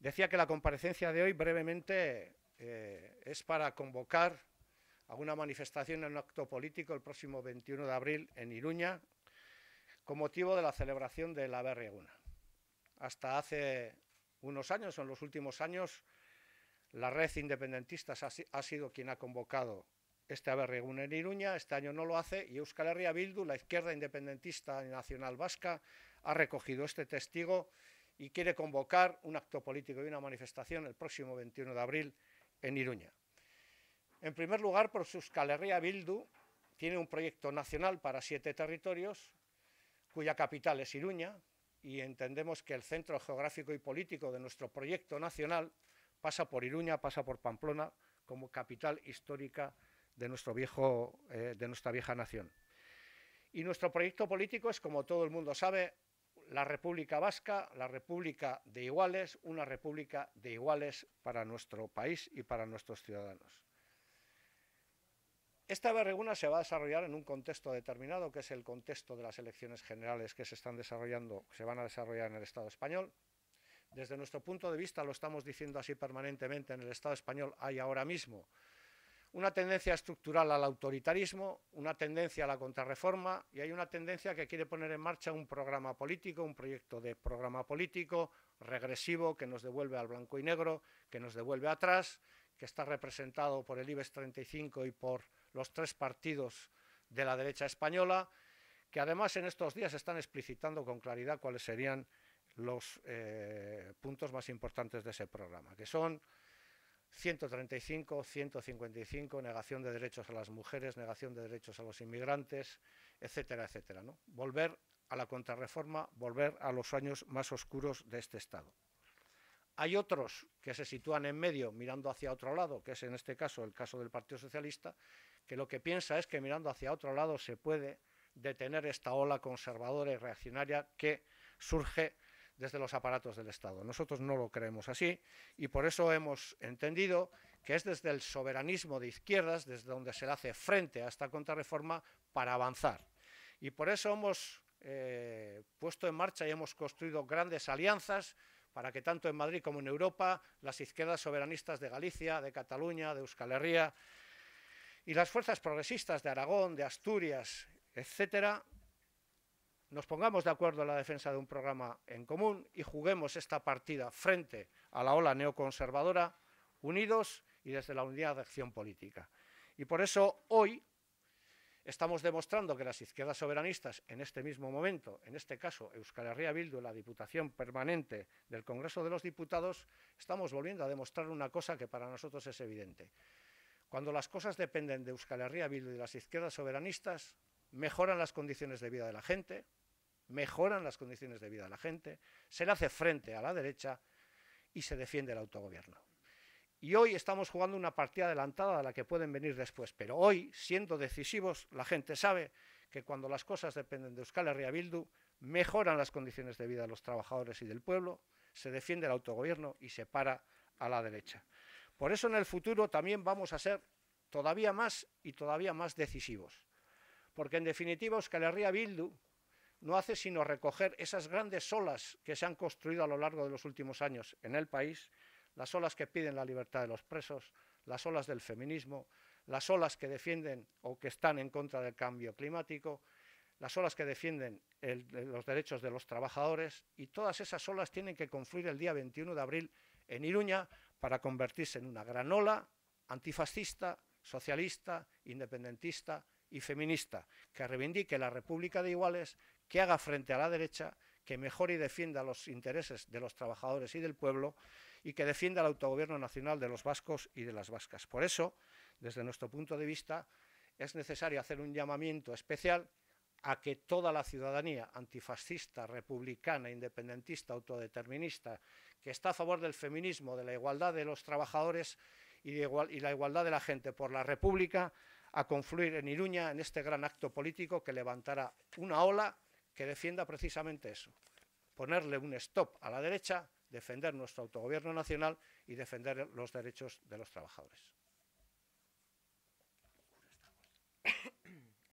Decía que la comparecencia de hoy brevemente eh, es para convocar a una manifestación en un acto político el próximo 21 de abril en Iruña con motivo de la celebración de la BR1. Hasta hace unos años, en los últimos años, la red independentista ha sido quien ha convocado este 1 en Iruña, este año no lo hace, y Euskal Herria Bildu, la izquierda independentista nacional vasca, ha recogido este testigo y quiere convocar un acto político y una manifestación el próximo 21 de abril en Iruña. En primer lugar, por sus escalería Bildu tiene un proyecto nacional para siete territorios, cuya capital es Iruña, y entendemos que el centro geográfico y político de nuestro proyecto nacional pasa por Iruña, pasa por Pamplona, como capital histórica de, nuestro viejo, eh, de nuestra vieja nación. Y nuestro proyecto político es, como todo el mundo sabe, la República Vasca, la República de Iguales, una República de Iguales para nuestro país y para nuestros ciudadanos. Esta berreguna se va a desarrollar en un contexto determinado, que es el contexto de las elecciones generales que se están desarrollando, se van a desarrollar en el Estado español. Desde nuestro punto de vista, lo estamos diciendo así permanentemente, en el Estado español hay ahora mismo una tendencia estructural al autoritarismo, una tendencia a la contrarreforma y hay una tendencia que quiere poner en marcha un programa político, un proyecto de programa político regresivo que nos devuelve al blanco y negro, que nos devuelve atrás, que está representado por el IBEX 35 y por los tres partidos de la derecha española, que además en estos días están explicitando con claridad cuáles serían los eh, puntos más importantes de ese programa, que son 135, 155, negación de derechos a las mujeres, negación de derechos a los inmigrantes, etcétera, etcétera. ¿no? Volver a la contrarreforma, volver a los años más oscuros de este Estado. Hay otros que se sitúan en medio mirando hacia otro lado, que es en este caso el caso del Partido Socialista, que lo que piensa es que mirando hacia otro lado se puede detener esta ola conservadora y reaccionaria que surge desde los aparatos del Estado. Nosotros no lo creemos así y por eso hemos entendido que es desde el soberanismo de izquierdas, desde donde se le hace frente a esta contrarreforma para avanzar. Y por eso hemos eh, puesto en marcha y hemos construido grandes alianzas para que tanto en Madrid como en Europa las izquierdas soberanistas de Galicia, de Cataluña, de Euskal Herria y las fuerzas progresistas de Aragón, de Asturias, etcétera, nos pongamos de acuerdo en la defensa de un programa en común y juguemos esta partida frente a la ola neoconservadora, unidos y desde la unidad de acción política. Y por eso hoy estamos demostrando que las izquierdas soberanistas, en este mismo momento, en este caso Euskal Herria Bildu, la Diputación Permanente del Congreso de los Diputados, estamos volviendo a demostrar una cosa que para nosotros es evidente. Cuando las cosas dependen de Euskal Herria Bildu y las izquierdas soberanistas, mejoran las condiciones de vida de la gente, mejoran las condiciones de vida de la gente, se le hace frente a la derecha y se defiende el autogobierno. Y hoy estamos jugando una partida adelantada a la que pueden venir después, pero hoy, siendo decisivos, la gente sabe que cuando las cosas dependen de Euskal Herria Bildu, mejoran las condiciones de vida de los trabajadores y del pueblo, se defiende el autogobierno y se para a la derecha. Por eso en el futuro también vamos a ser todavía más y todavía más decisivos, porque en definitiva Euskal Herria Bildu no hace sino recoger esas grandes olas que se han construido a lo largo de los últimos años en el país, las olas que piden la libertad de los presos, las olas del feminismo, las olas que defienden o que están en contra del cambio climático, las olas que defienden los derechos de los trabajadores y todas esas olas tienen que confluir el día 21 de abril en Iruña para convertirse en una gran ola antifascista, socialista, independentista y feminista, que reivindique la República de Iguales, que haga frente a la derecha, que mejore y defienda los intereses de los trabajadores y del pueblo y que defienda el autogobierno nacional de los vascos y de las vascas. Por eso, desde nuestro punto de vista, es necesario hacer un llamamiento especial a que toda la ciudadanía antifascista, republicana, independentista, autodeterminista, que está a favor del feminismo, de la igualdad de los trabajadores y, de y la igualdad de la gente por la República, a confluir en Iruña en este gran acto político que levantará una ola que defienda precisamente eso, ponerle un stop a la derecha, defender nuestro autogobierno nacional y defender los derechos de los trabajadores.